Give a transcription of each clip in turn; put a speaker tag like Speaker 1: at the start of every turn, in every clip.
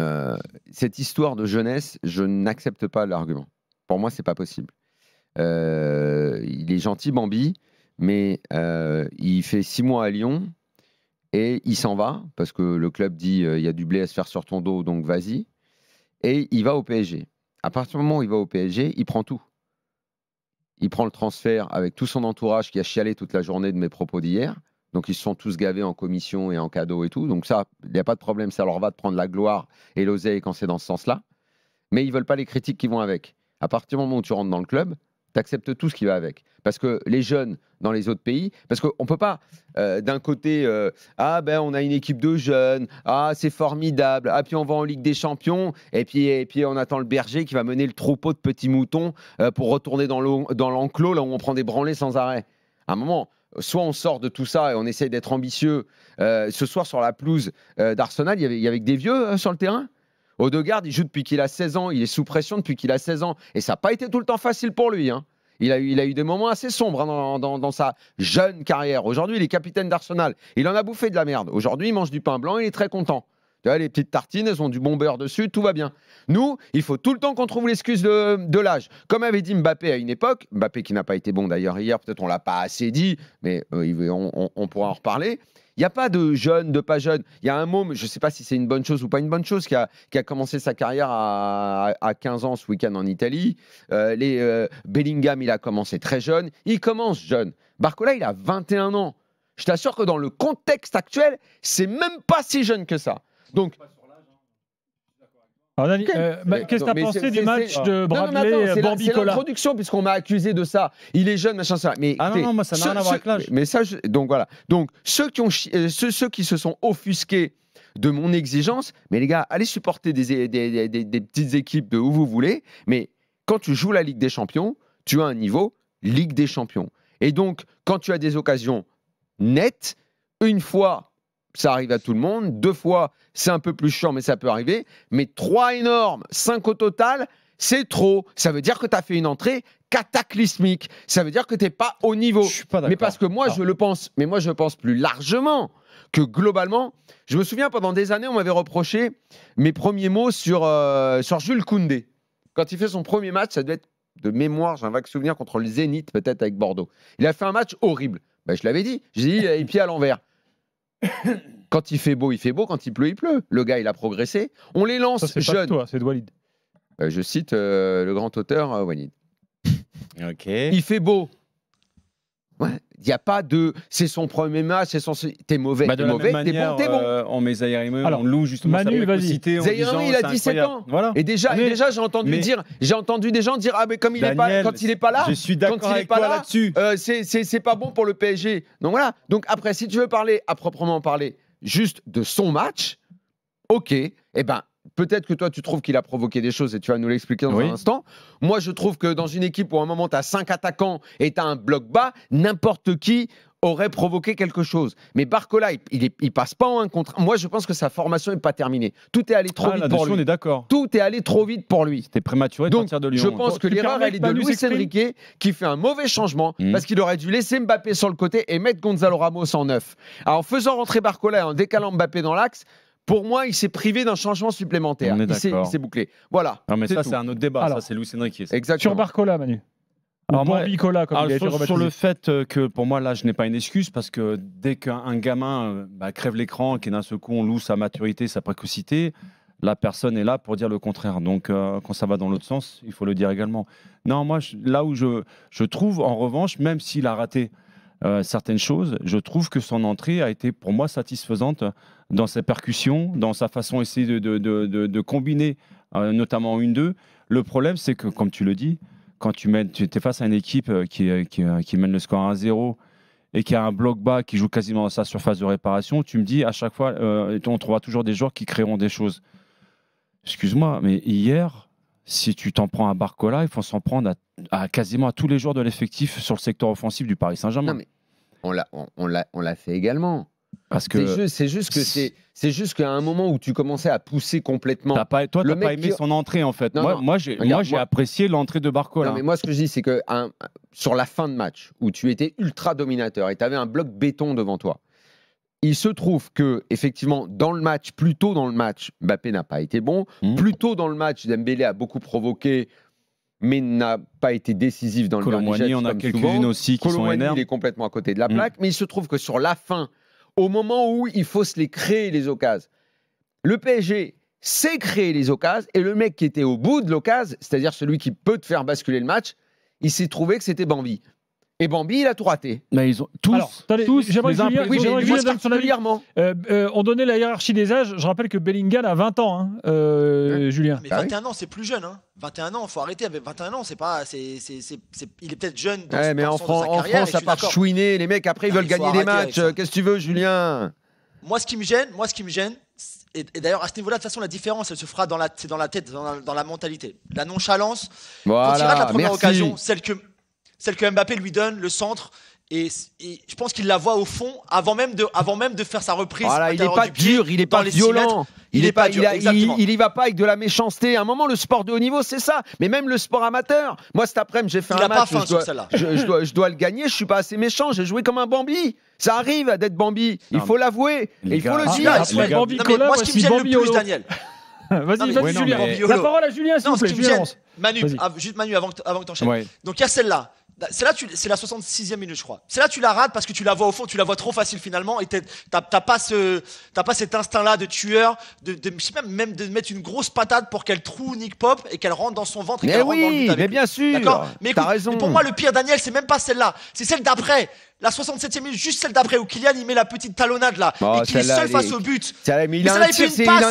Speaker 1: Euh, cette histoire de jeunesse, je n'accepte pas l'argument. Pour moi, c'est pas possible. Euh, il est gentil, Bambi, mais euh, il fait six mois à Lyon et il s'en va parce que le club dit il y a du blé à se faire sur ton dos, donc vas-y. Et il va au PSG. À partir du moment où il va au PSG, il prend tout. Il prend le transfert avec tout son entourage qui a chialé toute la journée de mes propos d'hier. Donc ils se sont tous gavés en commission et en cadeau et tout. Donc ça, il n'y a pas de problème, ça leur va de prendre la gloire et l'oseille quand c'est dans ce sens-là. Mais ils veulent pas les critiques qui vont avec. À partir du moment où tu rentres dans le club, tu acceptes tout ce qui va avec. Parce que les jeunes dans les autres pays, parce qu'on ne peut pas euh, d'un côté, euh, ah ben on a une équipe de jeunes, ah c'est formidable, ah puis on va en Ligue des Champions, et puis, et puis on attend le berger qui va mener le troupeau de petits moutons euh, pour retourner dans l'enclos là où on prend des branlées sans arrêt. À un moment, soit on sort de tout ça et on essaye d'être ambitieux. Euh, ce soir, sur la pelouse euh, d'Arsenal, il y, avait, que des vieux euh, sur le terrain. Odegaard, il joue depuis qu'il a 16 ans, il est sous pression depuis qu'il a 16 ans. Et ça n'a pas été tout le temps facile pour lui. Hein. Il, a eu, des moments assez sombres hein, dans, sa jeune carrière. Aujourd'hui, il est capitaine d'Arsenal. Il en a bouffé de la merde. Aujourd'hui, il mange du pain blanc, il est très content les petites tartines, elles ont du bon beurre dessus, tout va bien. Nous, il faut tout le temps qu'on trouve l'excuse de, l'âge. Comme avait dit Mbappé à une époque, Mbappé qui n'a pas été bon d'ailleurs hier, peut-être on l'a pas assez dit, mais euh, on, pourra en reparler. Il n'y a pas de jeune, de pas jeune. Il y a un môme, je ne sais pas si c'est une bonne chose ou pas une bonne chose, qui a, commencé sa carrière à, 15 ans ce week-end en Italie. Euh, les, euh, Bellingham, il a commencé très jeune. Il commence jeune. Barcola, il a 21 ans. Je t'assure que dans le contexte actuel, c'est même pas si jeune que ça. Donc, Qu'est-ce que tu as pensé du match de Bradley Bambicola euh, C'est l'introduction, puisqu'on m'a accusé de ça. Il est jeune, machin, ça. Mais, ah non, ça n'a rien à voir avec l'âge. Mais, donc voilà. Donc, ceux qui, ont, euh, ceux, qui se sont offusqués de mon exigence, mais les gars, allez supporter des, des, des, petites équipes de où vous voulez, mais quand tu joues la Ligue des Champions, tu as un niveau Ligue des Champions. Et donc, quand tu as des occasions nettes, une fois ça arrive à tout le monde. Deux fois, c'est un peu plus chiant, mais ça peut arriver. Mais trois énormes, cinq au total, c'est trop. Ça veut dire que tu as fait une entrée cataclysmique. Ça veut dire que tu n'es pas au niveau. mais parce que moi, je le pense. Mais moi, je pense plus largement que globalement, je me souviens pendant des années, on m'avait reproché mes premiers mots sur, euh, sur Jules Koundé. Quand il fait son premier match, ça doit être de mémoire, j'ai un vague souvenir contre le Zénith, peut-être avec Bordeaux. Il a fait un match horrible. Ben, je l'avais dit. J'ai dit, les pieds à l'envers. quand il fait beau, il fait beau. Quand il pleut, il pleut. Le gars, il a progressé. On les lance c'est jeunes. c'est euh, je cite euh, le grand auteur euh, Wanid. Il fait beau. Il n'y a pas de c'est son premier match, c'est son t'es mauvais, t'es bah, mauvais, t'es bon, t'es bon. Euh,
Speaker 2: on met on loue justement sa sa cité il a 17 ans. Et déjà, déjà j'ai entendu dire,
Speaker 1: j'ai entendu des gens dire ah mais comme il est pas quand il est pas là, quand il est pas là là-dessus, euh, c'est pas bon pour le PSG. Donc voilà. Donc après, si tu veux parler à proprement parler juste de son match, ok, eh ben peut-être que toi, tu trouves qu'il a provoqué des choses et tu vas nous l'expliquer dans un instant. Moi, je trouve que dans une équipe où à un moment, tu as 5 attaquants et tu as un bloc bas, n'importe qui aurait provoqué quelque chose. Mais Barcola, il, il, passe pas en un contre. Moi, je pense que sa formation n'est pas terminée. Tout est allé trop ah, vite pour lui. On est d'accord. Tout est allé trop vite pour lui. C'était prématuré de partir de Lyon. Je pense que l'erreur elle est de Luis Enrique qui fait un mauvais changement mmh. parce qu'il aurait dû laisser Mbappé sur le côté et mettre Gonzalo Ramos en neuf. en faisant rentrer Barcola et en décalant Mbappé dans l'axe, pour moi, il s'est privé d'un changement supplémentaire. Il s'est, bouclé. Voilà. Non, mais ça, c'est un autre débat. ça, c'est Luis Enrique. Exactement. Sur Barcola, Manu. Alors moi, comme il sur, le
Speaker 2: fait euh, que pour moi là je n'ai pas une excuse parce que dès qu'un gamin euh, bah, crève l'écran, qu'il d'un seul coup on loue sa maturité, sa précocité, la personne est là pour dire le contraire. Donc euh, quand ça va dans l'autre sens, il faut le dire également. Non, moi là où je, je trouve en revanche, même s'il a raté euh, certaines choses. Je trouve que son entrée a été pour moi satisfaisante dans ses percussions, dans sa façon d'essayer de, combiner, euh, notamment une deux. Le problème, c'est que, comme tu le dis, quand tu, mènes, tu es face à une équipe euh, qui, qui, qui mène le score à 1-0 et qui a un bloc bas qui joue quasiment à sa surface de réparation, tu me dis à chaque fois, on trouvera toujours des joueurs qui créeront des choses. Excuse-moi, mais hier, si tu t'en prends à Barcola, il faut s'en prendre à, quasiment à tous les joueurs de l'effectif sur le secteur offensif du Paris Saint-Germain. On l'a, on,
Speaker 1: l'a fait également. Parce que c'est juste, que c'est, juste qu'à un moment où tu commençais à pousser complètement. Toi, pas, toi, pas aimé son
Speaker 2: entrée en fait. moi, j'ai,
Speaker 1: apprécié l'entrée de Barcola. Non, mais moi, ce que je dis, c'est que sur la fin de match où tu étais ultra dominateur et tu avais un bloc béton devant toi il se trouve que, effectivement, dans le match, plus tôt dans le match, Mbappé n'a pas été bon. Hmm. plutôt Plus tôt dans le match, Dembélé a beaucoup provoqué, mais n'a pas été décisif dans le dernier en a quelques-unes aussi qui sont énormes. il est complètement à côté de la hmm. plaque. Mais il se trouve que sur la fin, au moment où il faut se les créer, les occasions, le PSG s'est créer les occasions. Et le mec qui était au bout de l'occasion, c'est-à-dire celui qui peut te faire basculer le match, il s'est trouvé que c'était Bambi. Et Bambi, il a tout raté. Mais ils ont tous. Alors, tous j'aimerais que Julien, oui, j'aimerais son avis.
Speaker 3: Euh, euh, on donnait la hiérarchie des âges. Je rappelle que Bellingham a 20 ans, hein, euh, Julien. Mais 21 ans, c'est plus jeune. 21 hein. ans, faut arrêter. Avec 21 ans, c'est pas. il est peut-être jeune. ouais, mais en, France, en ça part chouiner.
Speaker 1: Les mecs, après, ils veulent gagner des matchs. Qu'est-ce que tu veux, Julien
Speaker 3: Moi, ce qui me gêne, moi, ce qui me gêne, et, d'ailleurs à ce niveau-là, de toute façon, la différence, elle se fera dans la, dans la tête, dans la, mentalité. La nonchalance. Voilà, quand la première occasion, celle que celle que Mbappé lui donne, le centre. Et, je pense qu'il la voit au fond avant même de, avant même de faire sa reprise. il n'est pas dur, il n'est pas violent. Il, n'y pas, il,
Speaker 1: va pas avec de la méchanceté. À un moment, le sport de haut niveau, c'est ça. Mais même le sport amateur. Moi, cet après-midi, j'ai fait un match. Pas je, dois, je, je, dois, je, dois, le gagner. Je suis pas assez méchant. J'ai joué comme un Bambi. Ça arrive
Speaker 3: d'être Bambi. Il faut l'avouer. Il faut le dire. Ah, Bambi, moi, ce qui me gêne le plus, Daniel. Vas-y, vas-y, Julien. La parole à Julien, s'il vous plaît. Manu, euh, juste Manu, avant que tu enchaînes. Donc, il y a celle-là. Bah, c'est là, c'est la 66e minute, je crois. C'est là, tu la rates parce que tu la vois au fond, tu la vois trop facile finalement, et t'as pas ce, t'as pas cet instinct-là de tueur, de, de, même, même de mettre une grosse patate pour qu'elle troue Nick Pop et qu'elle rentre dans son ventre et qu'elle rentre dans le but. Avec mais bien sûr. D'accord. Mais pour moi, le pire Daniel, c'est même pas celle-là, c'est celle d'après. La 67e minute, juste celle d'après où Kylian il met la petite talonnade là bah, et qu'il est seul face au
Speaker 1: but. mais il, a une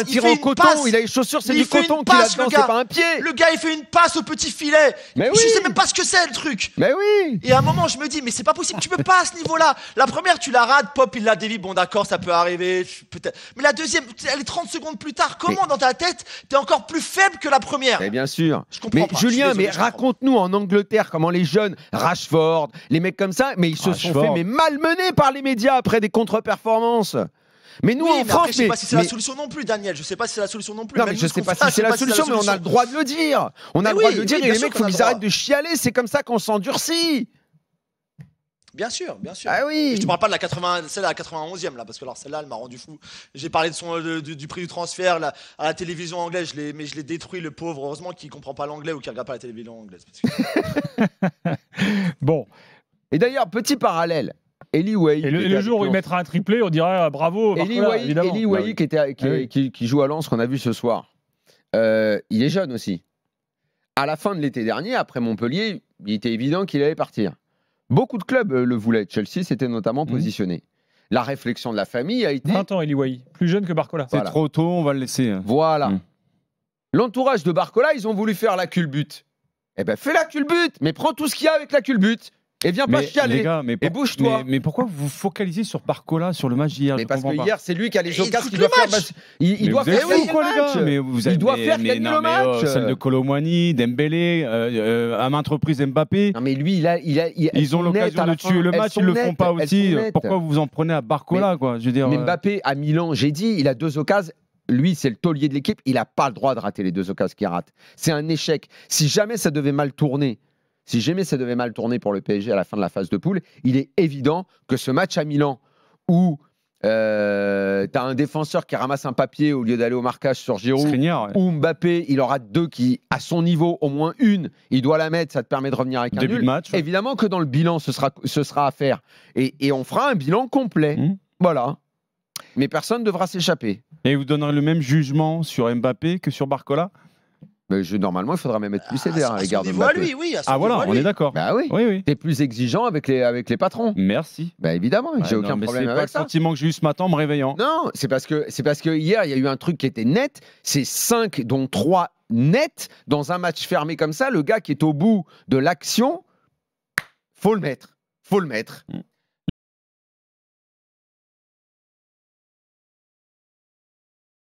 Speaker 1: tir coton, il a les chaussures, c'est du coton qu'il a dedans, pas un
Speaker 3: pied. Le gars il fait une passe au petit filet. Mais oui. Je sais même pas ce que c'est le truc. Mais oui. Et à un moment je me dis mais c'est pas possible, tu peux pas à ce niveau-là. La première tu la rates, Pop il la dévie, bon d'accord ça peut arriver, peut-être. Mais la deuxième, elle est 30 secondes plus tard, comment dans ta tête t'es encore plus faible que la première mais bien sûr. Je comprends mais Julien, mais
Speaker 1: raconte-nous en Angleterre comment les jeunes, Rashford, les mecs comme ça, mais ils se ah, mais malmené par les médias après des contre-performances. Mais nous, en France, je sais pas si c'est la
Speaker 3: solution non plus, Daniel. Je sais pas si c'est la solution non plus. Non, mais je sais ah, pas si c'est la, solution, mais on a le droit de le dire. On a le droit de le dire. et les mecs, faut qu'ils arrêtent de
Speaker 1: chialer. C'est comme ça qu'on s'endurcit.
Speaker 3: Bien sûr, bien sûr. Ah oui. Je te parle pas de la celle à la 91e là, parce que alors celle-là, elle m'a rendu fou. J'ai parlé de son, du, prix du transfert à la télévision anglaise, je mais je l'ai détruit le pauvre. Heureusement qu'il comprend pas l'anglais ou qu'il regarde pas la télévision anglaise.
Speaker 1: bon, et d'ailleurs, petit parallèle. Eli Way, et le, jour où il mettra
Speaker 3: un triplé, on dira euh, bravo. Eli
Speaker 1: qui, joue à Lens, qu'on a vu ce soir, euh, il est jeune aussi. À la fin de l'été dernier, après Montpellier, il était évident qu'il allait partir. Beaucoup de clubs euh, le voulaient. Chelsea s'était notamment mmh. positionné. La réflexion de la famille a été. 20 ans, Eli Way, plus jeune que Barcola. C'est trop tôt, on va le laisser. Hein. Voilà. Mmh. L'entourage de Barcola, ils ont voulu faire la culbute. Eh ben, fais la culbute, mais prends tout ce qu'il y a avec la culbute. Et eh viens pas mais chialer. Les gars, mais et bouge-toi. Mais, pourquoi vous vous focalisez sur
Speaker 2: Barcola, sur le match d'hier Mais parce que hier, c'est
Speaker 1: lui qui a les occasions qui doit faire. Il, doit faire où, les gars mais Il doit faire gagner le euh, match. celle de
Speaker 2: Colomani, Dembélé, euh, euh, à maintes
Speaker 1: Mbappé. Non, mais lui, il a. Il a il, ils ont l'occasion de tuer le match, ils le font pas aussi. Pourquoi vous vous en prenez à Barcola, quoi Je veux dire. Mbappé, à Milan, j'ai dit, il a deux occasions lui, c'est le taulier de l'équipe, il n'a pas le droit de rater les deux occasions qu'il rate. C'est un échec. Si jamais ça devait mal tourner, si jamais ça devait mal tourner pour le PSG à la fin de la phase de poule, il est évident que ce match à Milan, où euh, tu as un défenseur qui ramasse un papier au lieu d'aller au marquage sur Giroud, ou Mbappé, il aura deux qui, à son niveau, au moins une, il doit la mettre, ça te permet de revenir avec un match, Évidemment que dans le bilan, ce sera, ce sera à faire. Et, on fera un bilan complet. Mmh. Voilà. Mais personne ne devra s'échapper. Et vous donnerez le même jugement sur Mbappé que sur Barcola mais normalement, il faudra même être plus ah, sévère hein, à, Lui, oui, ah voilà, on est d'accord. Bah oui. oui, T'es plus exigeant avec les, avec les patrons. Merci. Bah évidemment, j'ai aucun problème avec pas ça. C'est le sentiment que j'ai eu ce matin en me réveillant. Non, c'est parce que c'est parce que hier, il y a eu un truc qui était net. C'est 5, dont 3 nets dans un match fermé comme ça. Le gars qui est au bout de
Speaker 3: l'action, faut le mettre faut le mettre. Mm.